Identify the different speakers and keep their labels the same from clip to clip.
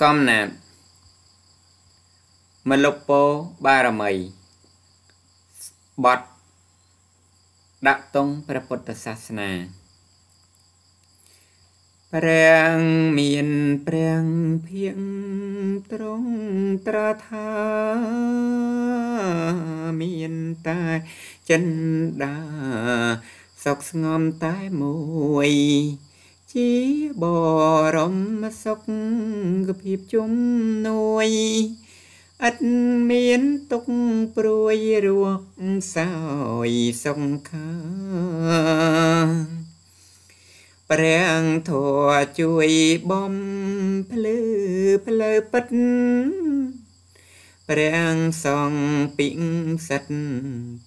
Speaker 1: កំណាតមលុបពោបារមីបតដាក់តុងព្រះពុទ្ធសាសនាព្រះមានព្រះភិងត្រង់ត្រាថា មានតែចិនដាសុខស្ងំតែមួយជាបរមសុខភាពជំនួយឥតមានទុកព្រួយរួងសោយសង្ខាព្រះធัวជួយបំភ្លឺផ្លូវពិតព្រះសង្ឃពិសិដ្ឋ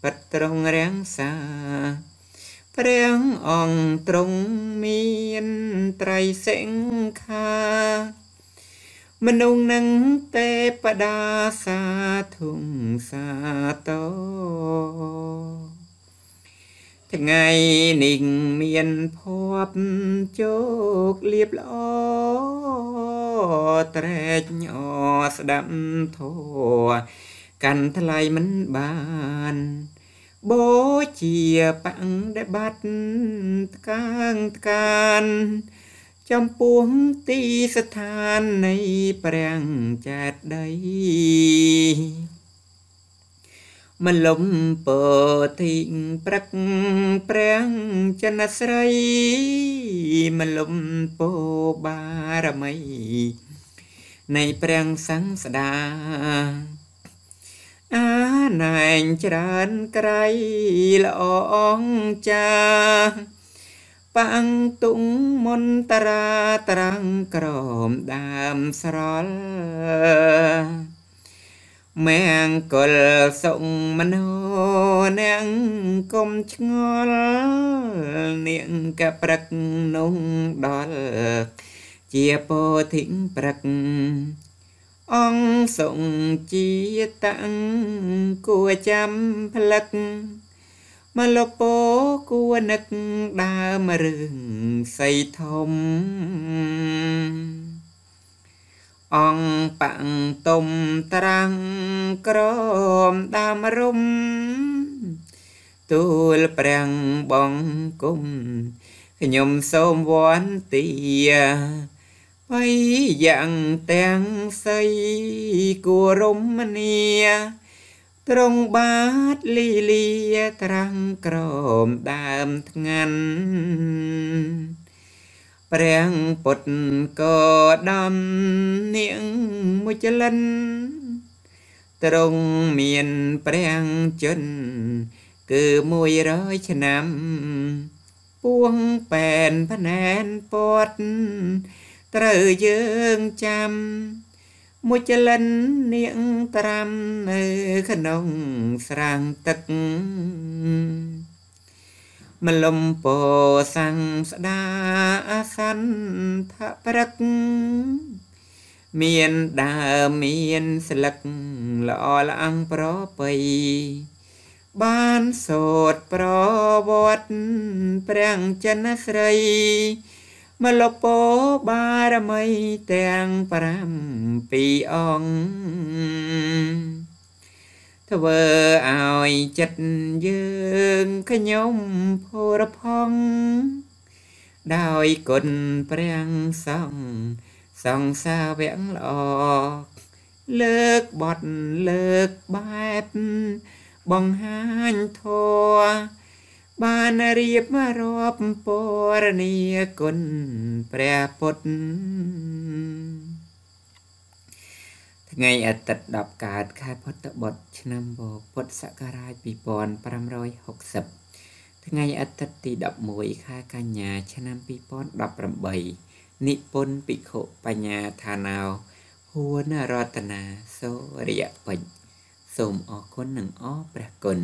Speaker 1: ពិតត្រង់រាំងសាព្រះអង្គទ្រង់មានត្រៃសិង្ខា មនុស្សនឹងទេពដាសាធុងសាតោថ្ងៃនេះមានភពជោគលៀបល្អត្រេកញអស្ដាប់ធัวកាន់ថ្លៃមិនបានបូជាបាំងដែលបាត់ថ្កាងថ្កានចំពោះទីស្ថាននៃព្រះចេតដីមលំពតិព្រឹកព្រះចន្ទស្រីមលំពោបារមីនៃព្រះសង្ឃស្ដាអាណែងច្រើនក្រៃល្អអងចាបាំងទុងមន្តរាត្រាំងក្រមដើមស្រលមែងកុលសុងមនុនាងកុំឆ្ងល់នាងកប្រឹកនុងដល់ជាពោធិព្រឹកអង្គសុងជាតាំងគួចាំផ្លឹកមលពោគួនឹកដើមរឿងសីធំ អង្គបាំងទុំត្រាំងក្រមដើមរុំទូលប្រាំងបងគុំខ្ញុំសូមវន្ទាបៃយ៉ាងទាំងសីគួរមនីត្រង់បាទលីលាត្រាំងក្រមដើមថ្ងៃព្រះពុទ្ធក៏ដំនាងមួយចលិន ត្រង់មានព្រះជន្មគឺ100ឆ្នាំ ពួងប៉ែនភ្នែនពត់ត្រូវយើងចាំមួយចលិននាងត្រាំនៅក្នុងស្រាំងទឹកម្លំពោសាំងស្ដាអសន្ធព្រឹកមានដើមមានស្លឹកល្អល្អងប្រពៃបានសូត្រប្រវត្តិព្រះចិនស្រីមលពបារមីទាំង7អង្គធ្វើឲ្យចិត្តយើងខ្ញុំភរផងដោយគុណព្រះសង្ឃសង្សាវៈល្អលើកបត់លើកបែបបង្ហាញធម៌បានរៀបមารอบពរនីគុណព្រះពុទ្ធថ្ងៃអាទិត្យ10កើតខែពុទ្ធបុត្រឆ្នាំពុទ្ធសករាជ2560 ថ្ងៃអាទិត្យទី11ខែកញ្ញា ឆ្នាំ2018និពន្ធភិក្ខុបញ្ញាឋានោហួនរតនាសូរិយពេជ្រសូមអរគុណនិងអរព្រះគុណ